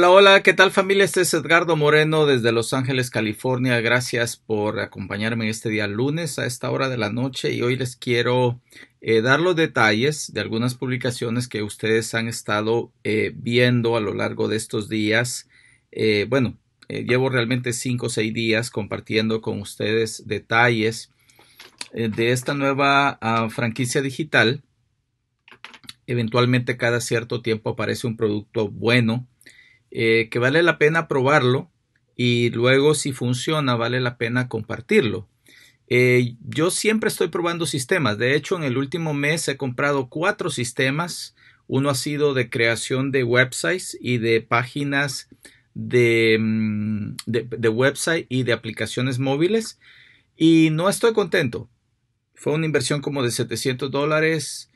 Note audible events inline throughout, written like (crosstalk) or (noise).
Hola, hola, ¿qué tal familia? Este es Edgardo Moreno desde Los Ángeles, California. Gracias por acompañarme este día lunes a esta hora de la noche y hoy les quiero eh, dar los detalles de algunas publicaciones que ustedes han estado eh, viendo a lo largo de estos días. Eh, bueno, llevo realmente cinco o seis días compartiendo con ustedes detalles de esta nueva ah, franquicia digital. Eventualmente cada cierto tiempo aparece un producto bueno eh, que vale la pena probarlo y luego si funciona vale la pena compartirlo. Eh, yo siempre estoy probando sistemas. De hecho, en el último mes he comprado cuatro sistemas. Uno ha sido de creación de websites y de páginas de, mm, de, website y de aplicaciones móviles. Y no estoy contento. Fue una inversión como de 700 dólares.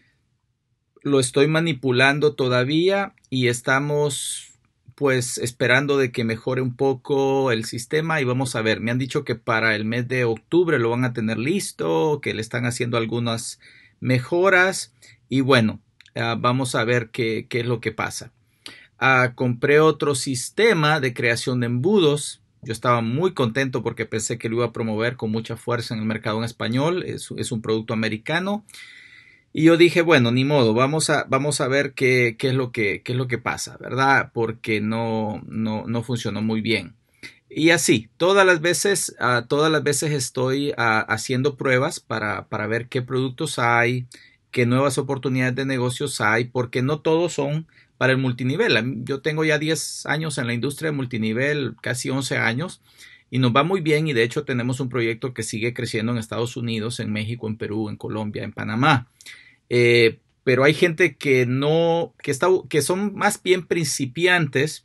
Lo estoy manipulando todavía y estamos pues esperando de que mejore un poco el sistema y vamos a ver, me han dicho que para el mes de octubre lo van a tener listo, que le están haciendo algunas mejoras y bueno, ah, vamos a ver qué, es lo que pasa. Ah, compré otro sistema de creación de embudos. Yo estaba muy contento porque pensé que lo iba a promover con mucha fuerza en el mercado en español. es un producto americano. Y yo dije, bueno, ni modo, vamos a, vamos a ver qué, qué es lo que, es lo que pasa, ¿verdad? Porque no, no, funcionó muy bien. Y así, todas las veces, ah, todas las veces estoy ah, haciendo pruebas para, para ver qué productos hay, qué nuevas oportunidades de negocios hay, porque no todos son para el multinivel. Yo tengo ya 10 años en la industria de multinivel, casi 11 años, y nos va muy bien y de hecho tenemos un proyecto que sigue creciendo en Estados Unidos, en México, en Perú, en Colombia, en Panamá. Eh, pero hay gente que no, que, está, que son más bien principiantes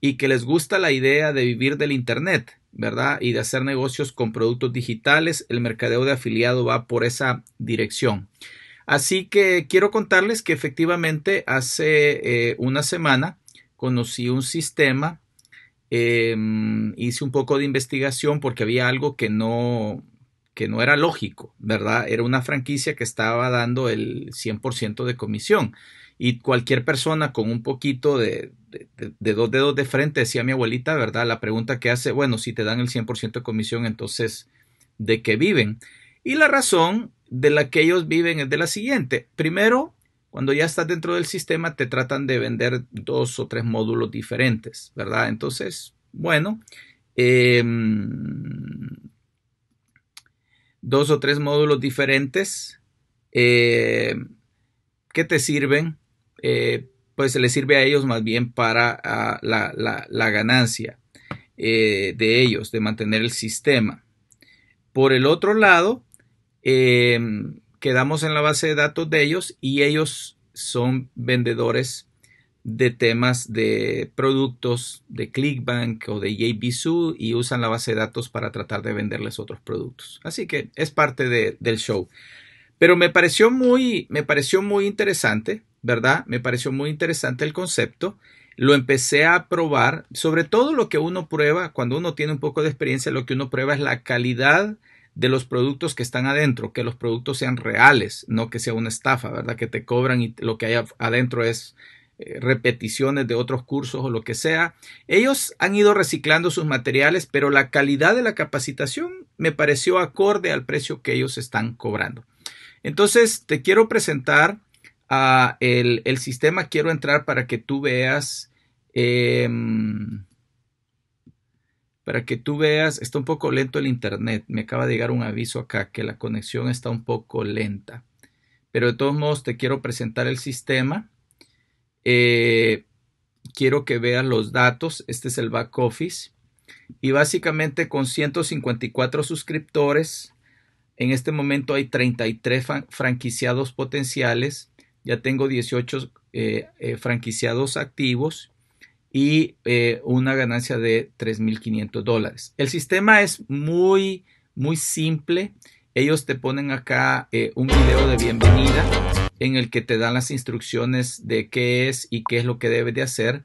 y que les gusta la idea de vivir del Internet, ¿verdad? Y de hacer negocios con productos digitales. El mercadeo de afiliado va por esa dirección. Así que quiero contarles que efectivamente hace eh, una semana conocí un sistema, em, hice un poco de investigación porque había algo que no, que no era lógico, ¿verdad? Era una franquicia que estaba dando el 100% de comisión y cualquier persona con un poquito de, dos dedos de frente, decía mi abuelita, ¿verdad? La pregunta que hace, bueno, si te dan el 100% de comisión, entonces, ¿de qué viven? Y la razón de la que ellos viven es de la siguiente. Primero, cuando ya estás dentro del sistema, te tratan de vender dos o tres módulos diferentes, ¿verdad? Entonces, bueno, em, dos o tres módulos diferentes eh, que te sirven, eh, pues se les sirve a ellos más bien para ah, la, ganancia eh, de ellos, de mantener el sistema. Por el otro lado, quedamos en la base de datos de ellos y ellos son vendedores de temas de productos de ClickBank o de JBSU y usan la base de datos para tratar de venderles otros productos. Así que es parte de, del show. Pero me pareció muy, me pareció muy interesante, ¿verdad? Me pareció muy interesante el concepto. Lo empecé a probar, sobre todo lo que uno prueba, cuando uno tiene un poco de experiencia, lo que uno prueba es la calidad de los productos que están adentro, que los productos sean reales, no que sea una estafa, ¿verdad? Que te cobran y lo que hay adentro es eh, repeticiones de otros cursos o lo que sea. Ellos han ido reciclando sus materiales, pero la calidad de la capacitación me pareció acorde al precio que ellos están cobrando. Entonces, te quiero presentar el, sistema, quiero entrar para que tú veas, em, para que tú veas, está un poco lento el Internet, me acaba de llegar un aviso acá que la conexión está un poco lenta, pero de todos modos te quiero presentar el sistema eh, quiero que vean los datos. Este es el back office. Y básicamente con 154 suscriptores, en este momento hay 33 franquiciados potenciales. Ya tengo 18 eh, eh, franquiciados activos y una ganancia de 3.500 dólares. El sistema es muy, muy simple. Ellos te ponen acá un video de bienvenida en el que te dan las instrucciones de qué es y qué es lo que debes de hacer.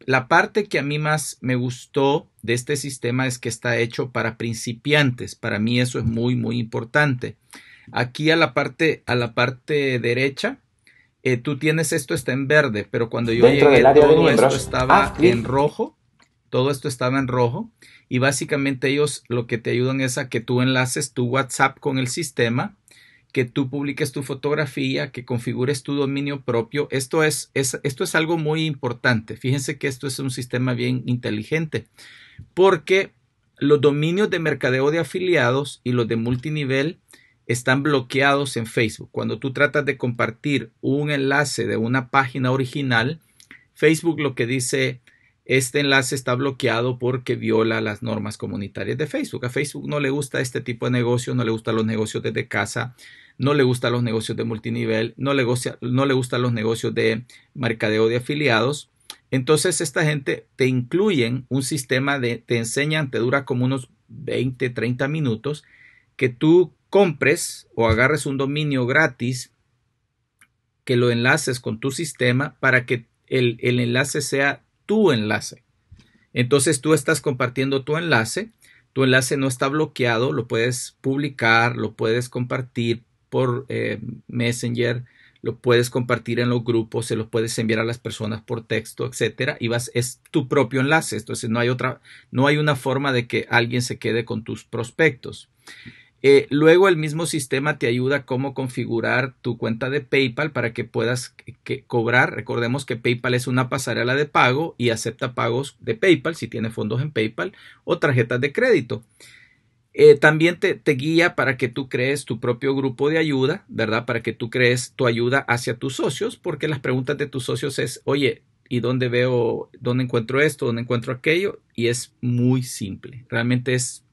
La parte que a mí más me gustó de este sistema es que está hecho para principiantes. Para mí eso es muy, muy importante. Aquí a la parte, a la parte derecha, eh, tú tienes esto está en verde, pero cuando yo llegué todo esto estaba ah, en rojo. Todo esto estaba en rojo. Y básicamente ellos lo que te ayudan es a que tú enlaces tu WhatsApp con el sistema que tú publiques tu fotografía, que configures tu dominio propio. Esto es, esto es algo muy importante. Fíjense que esto es un sistema bien inteligente porque los dominios de mercadeo de afiliados y los de multinivel están bloqueados en Facebook. Cuando tú tratas de compartir un enlace de una página original, Facebook lo que dice, este enlace está bloqueado porque viola las normas comunitarias de Facebook. A Facebook no le gusta este tipo de negocio, no le gustan los negocios desde casa, no le gustan los negocios de multinivel, no le, no le gustan los negocios de mercadeo de afiliados. Entonces esta gente te incluyen un sistema de, te enseñan, te dura como unos 20, 30 minutos, que tú compres o agarres un dominio gratis, que lo enlaces con tu sistema para que el, el enlace sea tu enlace. Entonces tú estás compartiendo tu enlace, tu enlace no está bloqueado, lo puedes publicar, lo puedes compartir, por eh, Messenger, lo puedes compartir en los grupos, se los puedes enviar a las personas por texto, etcétera, y vas es tu propio enlace, entonces no hay otra no hay una forma de que alguien se quede con tus prospectos. Eh, luego el mismo sistema te ayuda a cómo configurar tu cuenta de PayPal para que puedas cobrar. Recordemos que PayPal es una pasarela de pago y acepta pagos de PayPal si tiene fondos en PayPal o tarjetas de crédito. Eh, también te, guía para que tú crees tu propio grupo de ayuda, ¿verdad? Para que tú crees tu ayuda hacia tus socios, porque las preguntas de tus socios es, oye, ¿y dónde veo, dónde encuentro esto, dónde encuentro aquello? Y es muy simple, realmente es,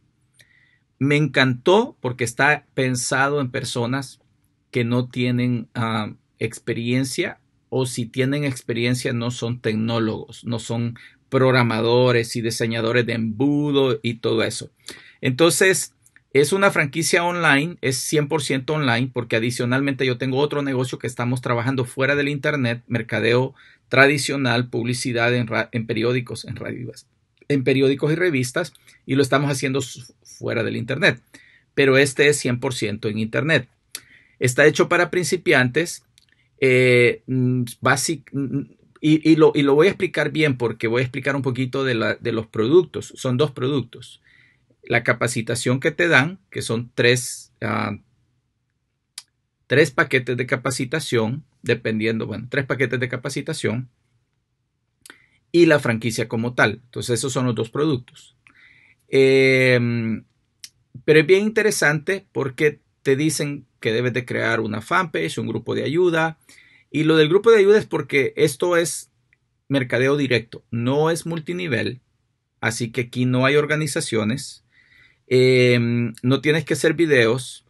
me encantó porque está pensado en personas que no tienen ah, experiencia o si tienen experiencia no son tecnólogos, no son programadores y diseñadores de embudo y todo eso. Entonces, es una franquicia online, es 100% online, porque adicionalmente yo tengo otro negocio que estamos trabajando fuera del Internet, mercadeo tradicional, publicidad en, periódicos, en, en periódicos y revistas, y lo estamos haciendo fuera del Internet. Pero este es 100% en Internet. Está hecho para principiantes, eh, mm, mm, y, lo, voy a explicar bien porque voy a explicar un poquito de los productos. Son dos productos la capacitación que te dan, que son ah, tres, paquetes de capacitación, dependiendo, bueno, tres paquetes de capacitación y la franquicia como tal. Entonces, esos son los dos productos. Em, pero es bien interesante porque te dicen que debes de crear una fanpage, un grupo de ayuda. Y lo del grupo de ayuda es porque esto es mercadeo directo, no es multinivel. Así que aquí no hay organizaciones, Em, no tienes que hacer videos,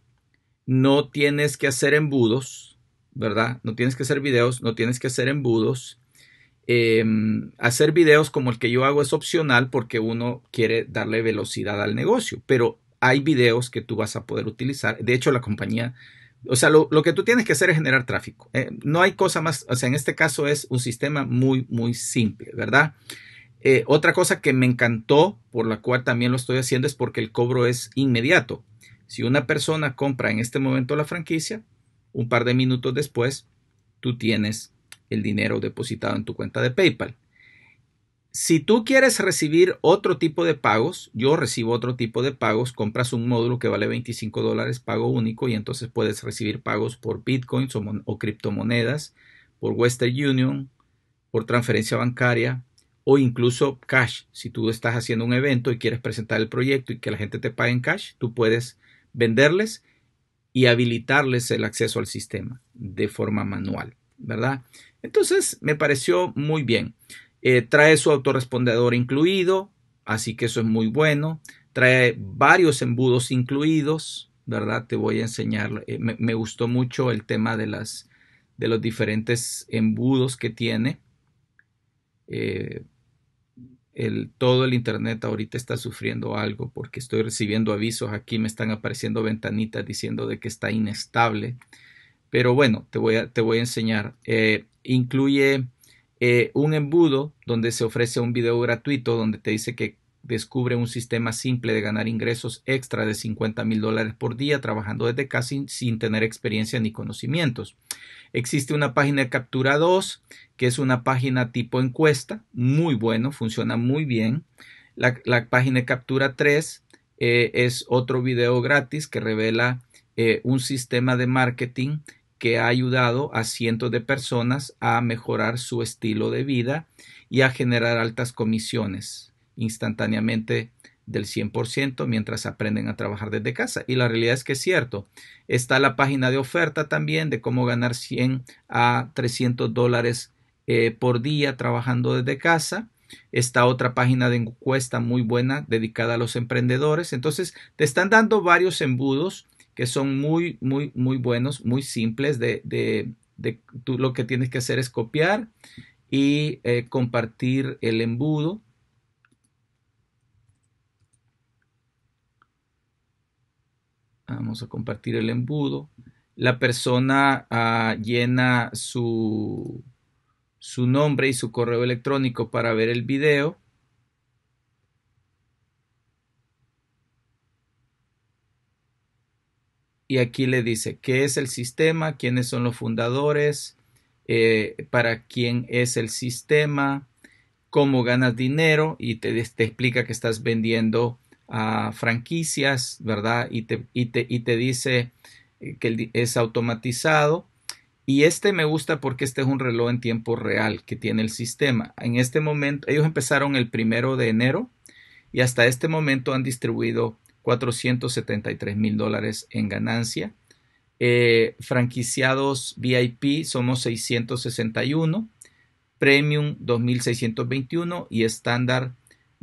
no tienes que hacer embudos, ¿verdad? No tienes que hacer videos, no tienes que hacer embudos. Em, hacer videos como el que yo hago es opcional porque uno quiere darle velocidad al negocio, pero hay videos que tú vas a poder utilizar. De hecho, la compañía, o sea, lo, que tú tienes que hacer es generar tráfico. Eh, no hay cosa más, o sea, en este caso es un sistema muy, muy simple, ¿verdad? Eh, otra cosa que me encantó, por la cual también lo estoy haciendo, es porque el cobro es inmediato. Si una persona compra en este momento la franquicia, un par de minutos después, tú tienes el dinero depositado en tu cuenta de PayPal. Si tú quieres recibir otro tipo de pagos, yo recibo otro tipo de pagos, compras un módulo que vale 25 dólares pago único y entonces puedes recibir pagos por bitcoins o criptomonedas, por Western Union, por transferencia bancaria, o incluso cash. Si tú estás haciendo un evento y quieres presentar el proyecto y que la gente te pague en cash, tú puedes venderles y habilitarles el acceso al sistema de forma manual, ¿verdad? Entonces me pareció muy bien. Eh, trae su autorrespondedor incluido, así que eso es muy bueno. Trae varios embudos incluidos, ¿verdad? Te voy a enseñar. Eh, me, gustó mucho el tema de, las, de los diferentes embudos que tiene. Eh, todo el Internet ahorita está sufriendo algo porque estoy recibiendo avisos aquí, me están apareciendo ventanitas diciendo de que está inestable. Pero bueno, te voy a, te voy a enseñar. Eh, incluye eh, un embudo donde se ofrece un video gratuito donde te dice que descubre un sistema simple de ganar ingresos extra de 50 mil dólares por día trabajando desde casa sin tener experiencia ni conocimientos. Existe una página de Captura 2, que es una página tipo encuesta, muy bueno, funciona muy bien. La, página de Captura 3 eh, es otro video gratis que revela eh, un sistema de marketing que ha ayudado a cientos de personas a mejorar su estilo de vida y a generar altas comisiones instantáneamente del 100% mientras aprenden a trabajar desde casa. Y la realidad es que es cierto. Está la página de oferta también de cómo ganar 100 a 300 dólares eh, por día trabajando desde casa. Está otra página de encuesta muy buena dedicada a los emprendedores. Entonces, te están dando varios embudos que son muy, muy, muy buenos, muy simples. De, de, de tú lo que tienes que hacer es copiar y eh, compartir el embudo Vamos a compartir el embudo. La persona ah, llena su, su nombre y su correo electrónico para ver el video. y aquí le dice qué es el sistema, quiénes son los fundadores, eh, para quién es el sistema, cómo ganas dinero y te, te explica que estás vendiendo a franquicias, ¿verdad? Y te, y te, dice eh, que es automatizado. Y este me gusta porque este es un reloj en tiempo real que tiene el sistema. En este momento, ellos empezaron el primero de enero y hasta este momento han distribuido 473 mil dólares en ganancia. Eh, franquiciados VIP somos 661, Premium 2621 y estándar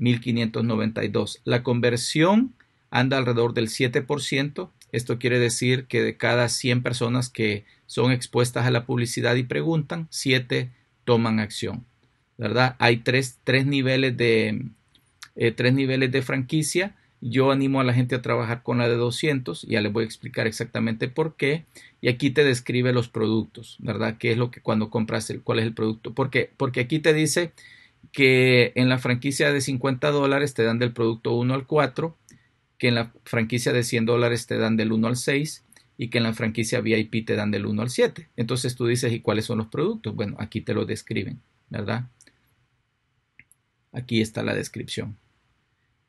1592. La conversión anda alrededor del 7%. Esto quiere decir que de cada 100 personas que son expuestas a la publicidad y preguntan, 7 toman acción. ¿Verdad? Hay tres, niveles de, eh, tres niveles de franquicia. Yo animo a la gente a trabajar con la de 200, ya les voy a explicar exactamente por qué. Y aquí te describe los productos, ¿verdad? ¿Qué es lo que cuando compras, el, cuál es el producto? Porque, porque aquí te dice que en la franquicia de 50 dólares te dan del producto 1 al 4, que en la franquicia de 100 dólares te dan del 1 al 6 y que en la franquicia VIP te dan del 1 al 7. Entonces tú dices, ¿y cuáles son los productos? Bueno, aquí te lo describen, ¿verdad? Aquí está la descripción.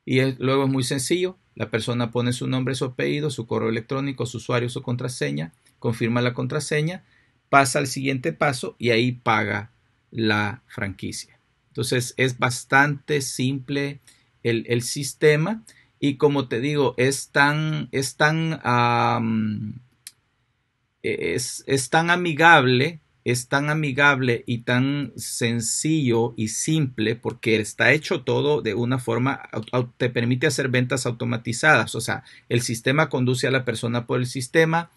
Y luego es muy sencillo, la persona pone su nombre, su apellido, su correo electrónico, su usuario, su contraseña, confirma la contraseña, pasa al siguiente paso y ahí paga la franquicia. Entonces es bastante simple el, sistema y como te digo, es tan, es tan, e, es tan amigable es tan amigable y tan sencillo y simple porque está hecho todo de una forma, te permite hacer ventas automatizadas, o sea, el sistema conduce a la persona por el sistema,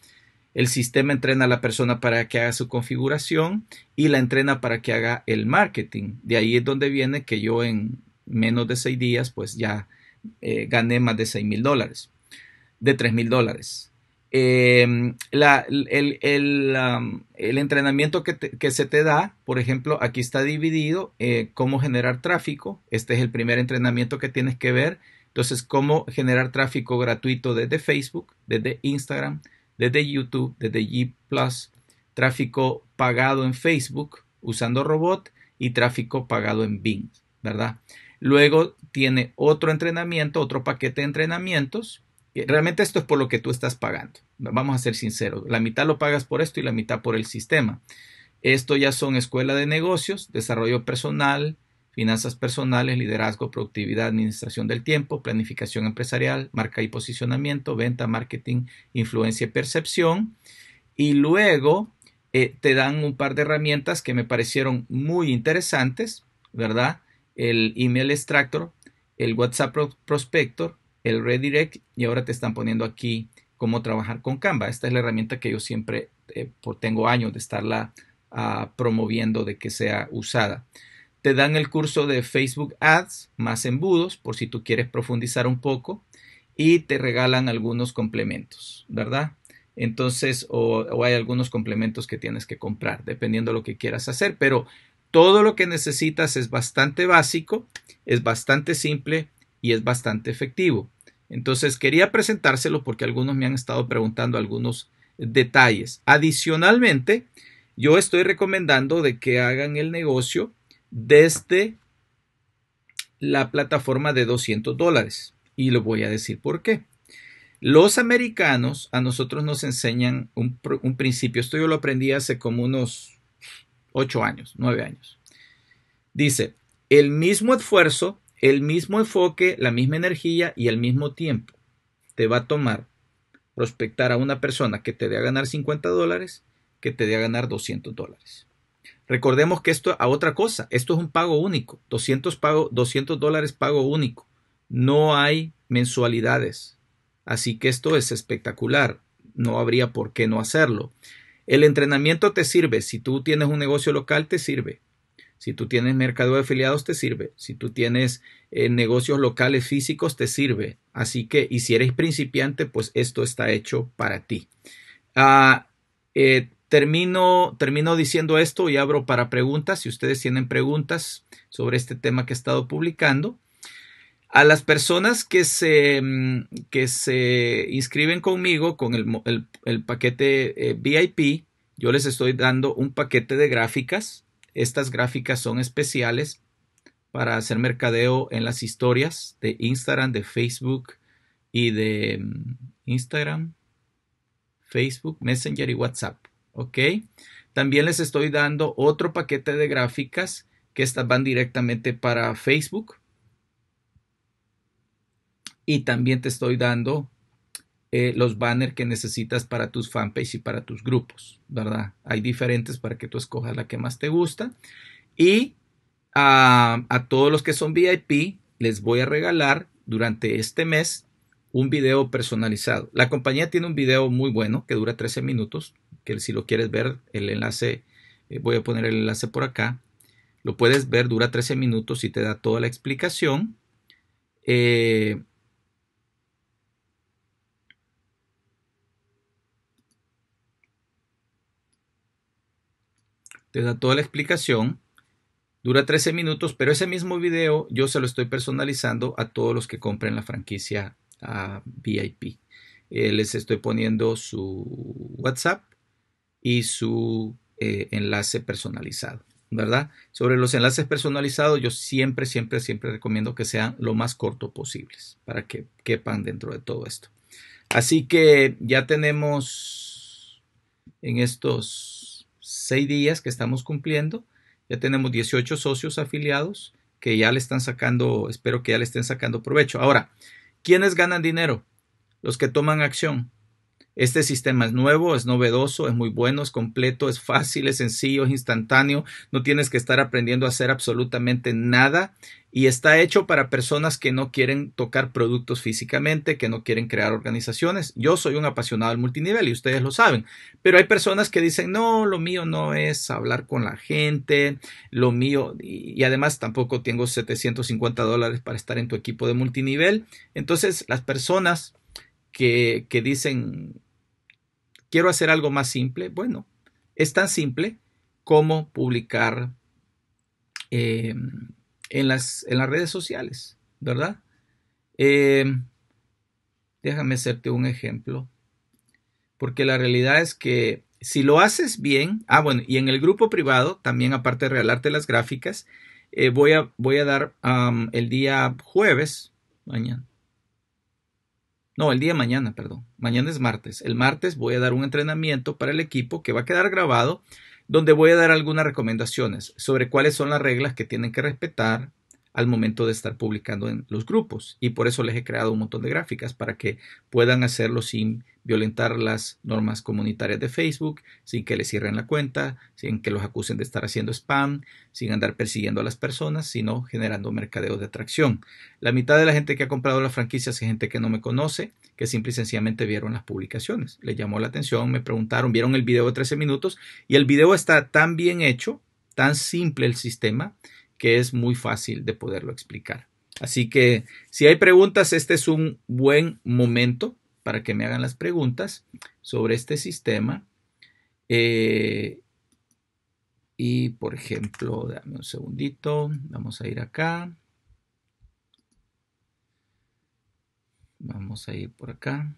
el sistema entrena a la persona para que haga su configuración y la entrena para que haga el marketing. De ahí es donde viene que yo en menos de seis días pues ya eh, gané más de seis mil dólares, de tres mil dólares. Em, um, el, entrenamiento que, se te da, por ejemplo, aquí está dividido eh, cómo generar tráfico. Este es el primer entrenamiento que tienes que ver. Entonces, cómo generar tráfico gratuito desde Facebook, desde Instagram, desde YouTube, desde G ⁇ tráfico pagado en Facebook usando robot y tráfico pagado en Bing, ¿verdad? Luego tiene otro entrenamiento, otro paquete de entrenamientos. Realmente esto es por lo que tú estás pagando. Vamos a ser sinceros. La mitad lo pagas por esto y la mitad por el sistema. Esto ya son escuela de negocios, desarrollo personal, finanzas personales, liderazgo, productividad, administración del tiempo, planificación empresarial, marca y posicionamiento, venta, marketing, influencia y percepción. Y luego eh, te dan un par de herramientas que me parecieron muy interesantes, ¿verdad? El email extractor, el WhatsApp prospector, el redirect y ahora te están poniendo aquí cómo trabajar con Canva. Esta es la herramienta que yo siempre eh, tengo años de estarla ah, promoviendo de que sea usada. Te dan el curso de Facebook Ads más embudos por si tú quieres profundizar un poco y te regalan algunos complementos, ¿verdad? Entonces, o, hay algunos complementos que tienes que comprar, dependiendo de lo que quieras hacer, pero todo lo que necesitas es bastante básico, es bastante simple y es bastante efectivo. Entonces, quería presentárselo porque algunos me han estado preguntando algunos detalles. Adicionalmente, yo estoy recomendando de que hagan el negocio desde la plataforma de 200 dólares. Y lo voy a decir por qué. Los americanos a nosotros nos enseñan un, un principio. Esto yo lo aprendí hace como unos 8 años, 9 años. Dice, el mismo esfuerzo, el mismo enfoque, la misma energía y el mismo tiempo te va a tomar prospectar a una persona que te dé a ganar 50 dólares que te dé a ganar 200 dólares. Recordemos que esto a otra cosa, esto es un pago único, 200, dólares pago único, no hay mensualidades, así que esto es espectacular, no habría por qué no hacerlo. El entrenamiento te sirve, si tú tienes un negocio local te sirve, si tú tienes mercado de afiliados te sirve, si tú tienes eh, negocios locales físicos te sirve, así que y si eres principiante pues esto está hecho para ti. Ah, eh, Termino, termino diciendo esto y abro para preguntas. Si ustedes tienen preguntas sobre este tema que he estado publicando, a las personas que se, mm, que se inscriben conmigo con el, paquete eh, VIP, yo les estoy dando un paquete de gráficas. Estas gráficas son especiales para hacer mercadeo en las historias de Instagram, de Facebook y de mm, Instagram, Facebook, Messenger y WhatsApp. ¿ok? También les estoy dando otro paquete de gráficas que estas van directamente para Facebook. Y también te estoy dando eh, los banners que necesitas para tus fanpage y para tus grupos, ¿verdad? Hay diferentes para que tú escojas la que más te gusta. Y a, ah, a todos los que son VIP, les voy a regalar durante este mes un video personalizado. La compañía tiene un video muy bueno que dura 13 minutos que si lo quieres ver, el enlace, eh, voy a poner el enlace por acá, lo puedes ver, dura 13 minutos y te da toda la explicación. Eh, te da toda la explicación. Dura 13 minutos, pero ese mismo video yo se lo estoy personalizando a todos los que compren la franquicia a ah, VIP. Eh, les estoy poniendo su WhatsApp y su eh, enlace personalizado, ¿verdad? Sobre los enlaces personalizados, yo siempre, siempre, siempre recomiendo que sean lo más corto posibles para que quepan dentro de todo esto. Así que ya tenemos en estos seis días que estamos cumpliendo, ya tenemos 18 socios afiliados que ya le están sacando, espero que ya le estén sacando provecho. Ahora, ¿quiénes ganan dinero? Los que toman acción, este sistema es nuevo, es novedoso, es muy bueno, es completo, es fácil, es sencillo, es instantáneo. No tienes que estar aprendiendo a hacer absolutamente nada y está hecho para personas que no quieren tocar productos físicamente, que no quieren crear organizaciones. Yo soy un apasionado del multinivel y ustedes lo saben, pero hay personas que dicen, no, lo mío no es hablar con la gente, lo mío, y, además tampoco tengo 750 dólares para estar en tu equipo de multinivel. Entonces, las personas que dicen, ¿Quiero hacer algo más simple? Bueno, es tan simple como publicar em, en, las, en, las, redes sociales, ¿verdad? Em, déjame hacerte un ejemplo, porque la realidad es que si lo haces bien, ah, bueno, y en el grupo privado, también aparte de regalarte las gráficas, eh, voy, a, voy, a, dar el día jueves, mañana, no, el día de mañana, perdón. Mañana es martes. El martes voy a dar un entrenamiento para el equipo que va a quedar grabado, donde voy a dar algunas recomendaciones sobre cuáles son las reglas que tienen que respetar al momento de estar publicando en los grupos. Y por eso les he creado un montón de gráficas para que puedan hacerlo sin violentar las normas comunitarias de Facebook, sin que les cierren la cuenta, sin que los acusen de estar haciendo spam, sin andar persiguiendo a las personas, sino generando mercadeo de atracción. La mitad de la gente que ha comprado las franquicias es gente que no me conoce, que simple y sencillamente vieron las publicaciones. Les llamó la atención, me preguntaron, vieron el video de 13 minutos y el video está tan bien hecho, tan simple el sistema, que es muy fácil de poderlo explicar. Así que si hay preguntas, este es un buen momento para que me hagan las preguntas sobre este sistema. Eh, y por ejemplo, dame un segundito, vamos a ir acá. Vamos a ir por acá.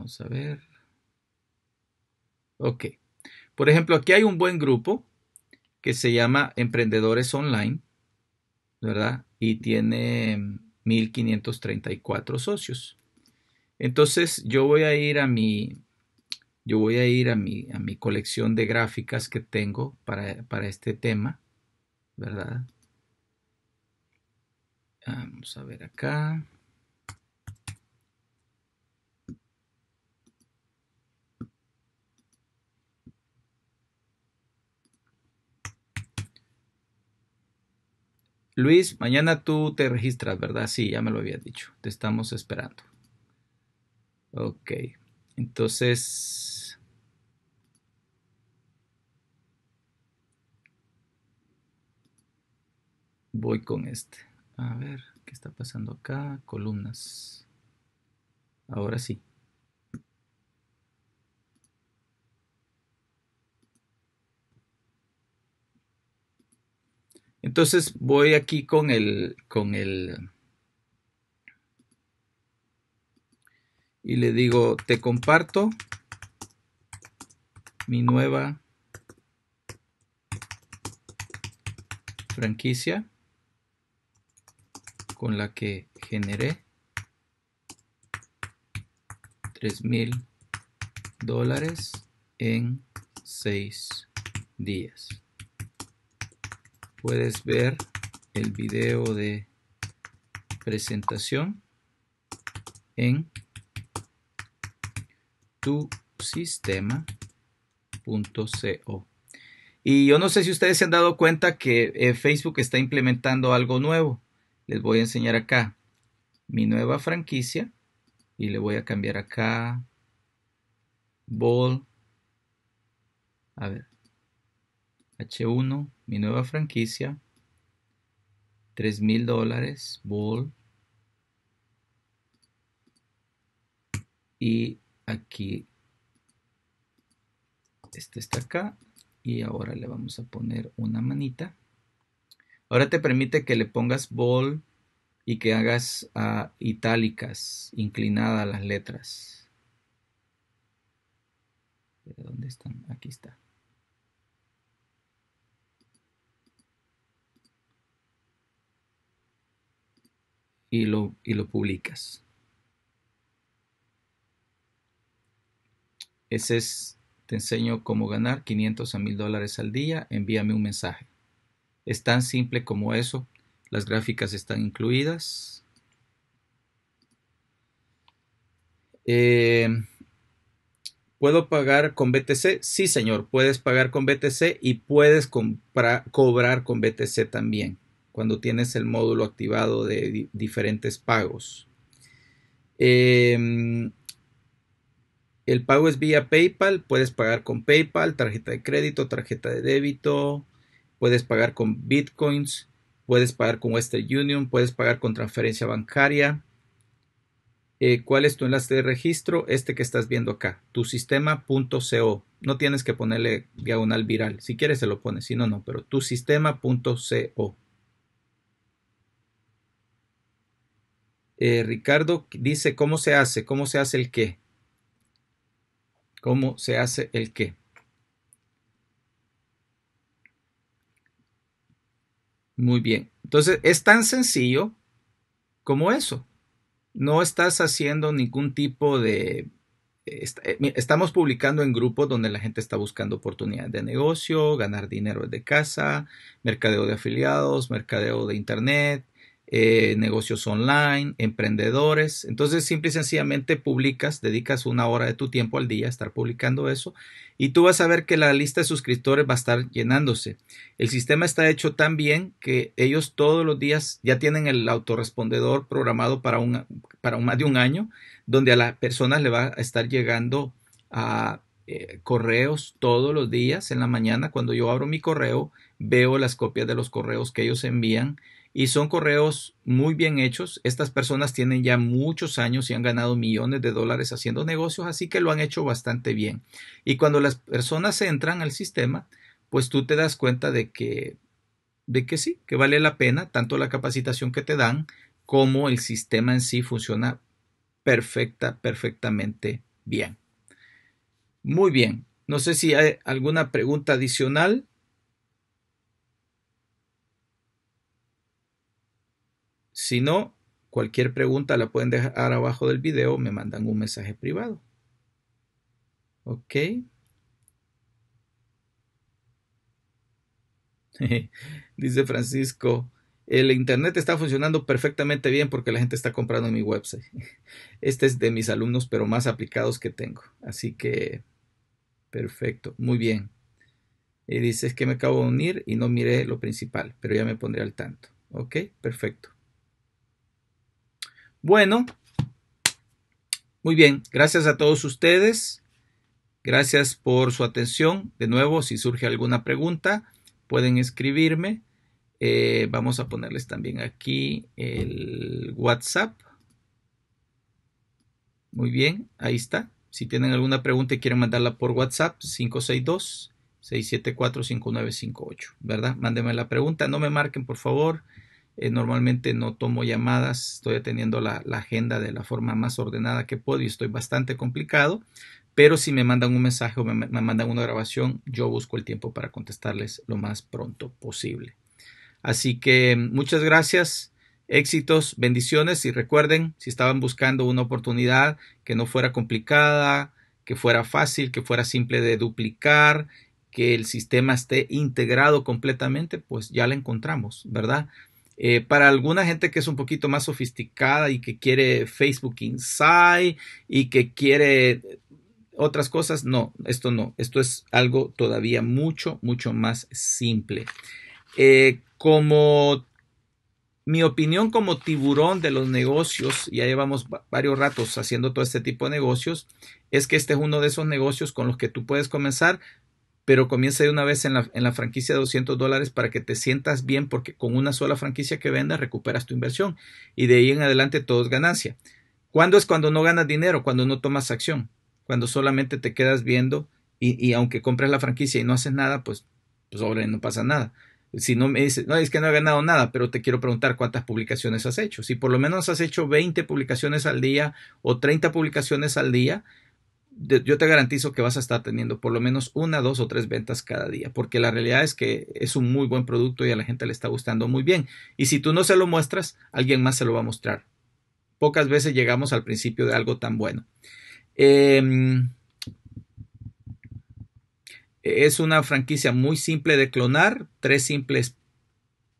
Vamos a ver. Ok. Por ejemplo, aquí hay un buen grupo que se llama Emprendedores Online, ¿verdad? Y tiene 1534 socios. Entonces, yo voy a ir a mi yo voy a ir a mi, a mi colección de gráficas que tengo para, para este tema, ¿verdad? Vamos a ver acá. Luis, mañana tú te registras, ¿verdad? Sí, ya me lo había dicho. Te estamos esperando. Ok. Entonces... Voy con este. A ver, ¿qué está pasando acá? Columnas. Ahora sí. Entonces voy aquí con el, con el, y le digo, te comparto mi nueva franquicia con la que generé tres mil dólares en seis días puedes ver el video de presentación en tu sistema.co. Y yo no sé si ustedes se han dado cuenta que eh, Facebook está implementando algo nuevo. Les voy a enseñar acá mi nueva franquicia y le voy a cambiar acá ball a ver h1 mi nueva franquicia, 3000 mil dólares, Ball, Y aquí, este está acá. Y ahora le vamos a poner una manita. Ahora te permite que le pongas ball, y que hagas ah, a itálicas, inclinadas las letras. ¿Dónde están? Aquí está. y lo, y lo publicas. Ese es, te enseño cómo ganar 500 a 1000 dólares al día, envíame un mensaje. Es tan simple como eso, las gráficas están incluidas. Eh, ¿Puedo pagar con BTC? Sí, señor, puedes pagar con BTC y puedes cobrar con BTC también cuando tienes el módulo activado de diferentes pagos. Em, el pago es vía PayPal, puedes pagar con PayPal, tarjeta de crédito, tarjeta de débito, puedes pagar con bitcoins, puedes pagar con Western Union, puedes pagar con transferencia bancaria. Eh, ¿Cuál es tu enlace de registro? Este que estás viendo acá, tu sistema.co. No tienes que ponerle diagonal viral. Si quieres, se lo pones. Si no, no, pero tu sistema.co. Eh, Ricardo dice, ¿cómo se hace? ¿Cómo se hace el qué? ¿Cómo se hace el qué? Muy bien. Entonces, es tan sencillo como eso. No estás haciendo ningún tipo de... Eh, estamos publicando en grupos donde la gente está buscando oportunidades de negocio, ganar dinero desde casa, mercadeo de afiliados, mercadeo de internet, eh, negocios online, emprendedores. Entonces, simple y sencillamente publicas, dedicas una hora de tu tiempo al día a estar publicando eso y tú vas a ver que la lista de suscriptores va a estar llenándose. El sistema está hecho tan bien que ellos todos los días ya tienen el autorrespondedor programado para, para más de un año, donde a las personas le va a estar llegando a ah, eh, correos todos los días en la mañana cuando yo abro mi correo veo las copias de los correos que ellos envían y son correos muy bien hechos. Estas personas tienen ya muchos años y han ganado millones de dólares haciendo negocios, así que lo han hecho bastante bien. Y cuando las personas entran al sistema, pues tú te das cuenta de que de que sí, que vale la pena tanto la capacitación que te dan como el sistema en sí funciona perfecta, perfectamente bien. Muy bien. No sé si hay alguna pregunta adicional. Si no, cualquier pregunta la pueden dejar abajo del video, me mandan un mensaje privado. Ok. (laughs) Dice Francisco, el Internet está funcionando perfectamente bien porque la gente está comprando en mi website. (laughs) Este es de mis alumnos, pero más aplicados que tengo. Así que, perfecto, muy bien. Y dice, es que me acabo de unir y no miré lo principal, pero ya me pondré al tanto. Ok, perfecto. Bueno, muy bien, gracias a todos ustedes. Gracias por su atención. De nuevo, si surge alguna pregunta, pueden escribirme. Eh, vamos a ponerles también aquí el WhatsApp. Muy bien, ahí está. Si tienen alguna pregunta y quieren mandarla por WhatsApp, 562-674-5958, ¿verdad? Mándenme la pregunta, no me marquen, por favor. Eh, normalmente no tomo llamadas, estoy atendiendo la, agenda de la forma más ordenada que puedo y estoy bastante complicado, pero si me mandan un mensaje o me mandan una grabación, yo busco el tiempo para contestarles lo más pronto posible. Así que muchas gracias, éxitos, bendiciones y recuerden, si estaban buscando una oportunidad que no fuera complicada, que fuera fácil, que fuera simple de duplicar, que el sistema esté integrado completamente, pues ya la encontramos, ¿verdad? Eh, para alguna gente que es un poquito más sofisticada y que quiere Facebook Insight y que quiere otras cosas, no, esto no, esto es algo todavía mucho, mucho más simple. Eh, como mi opinión como tiburón de los negocios, ya llevamos varios ratos haciendo todo este tipo de negocios, es que este es uno de esos negocios con los que tú puedes comenzar pero comienza de una vez en la, franquicia de 200 dólares para que te sientas bien porque con una sola franquicia que venda recuperas tu inversión y de ahí en adelante todo es ganancia. ¿Cuándo es cuando no ganas dinero? Cuando no tomas acción, cuando solamente te quedas viendo y, aunque compres la franquicia y no haces nada, pues, pues sobre no pasa nada. Si no me dices, no, es que no he ganado nada, pero te quiero preguntar cuántas publicaciones has hecho. Si por lo menos has hecho 20 publicaciones al día o 30 publicaciones al día, yo te garantizo que vas a estar teniendo por lo menos una, dos o tres ventas cada día, porque la realidad es que es un muy buen producto y a la gente le está gustando muy bien. Y si tú no se lo muestras, alguien más se lo va a mostrar. Pocas veces llegamos al principio de algo tan bueno. Em, es una franquicia muy simple de clonar, tres simples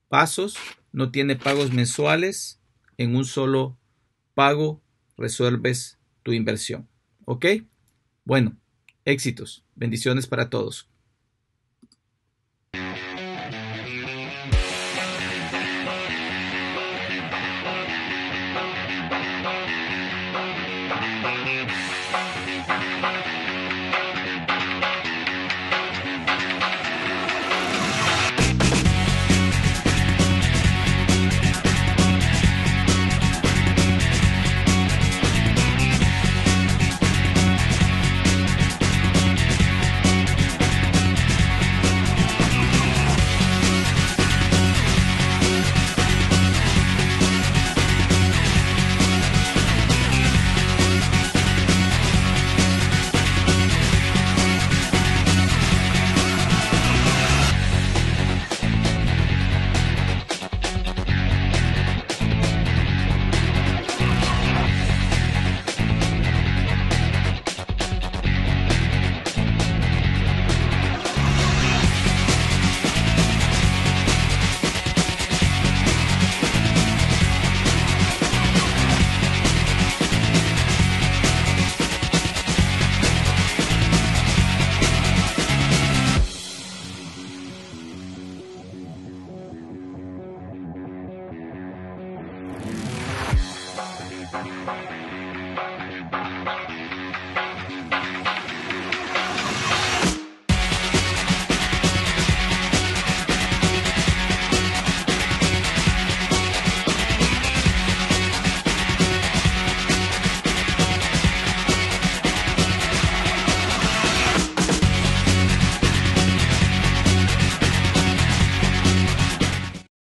pasos, no tiene pagos mensuales, en un solo pago resuelves tu inversión. ¿Ok? Bueno, éxitos, bendiciones para todos.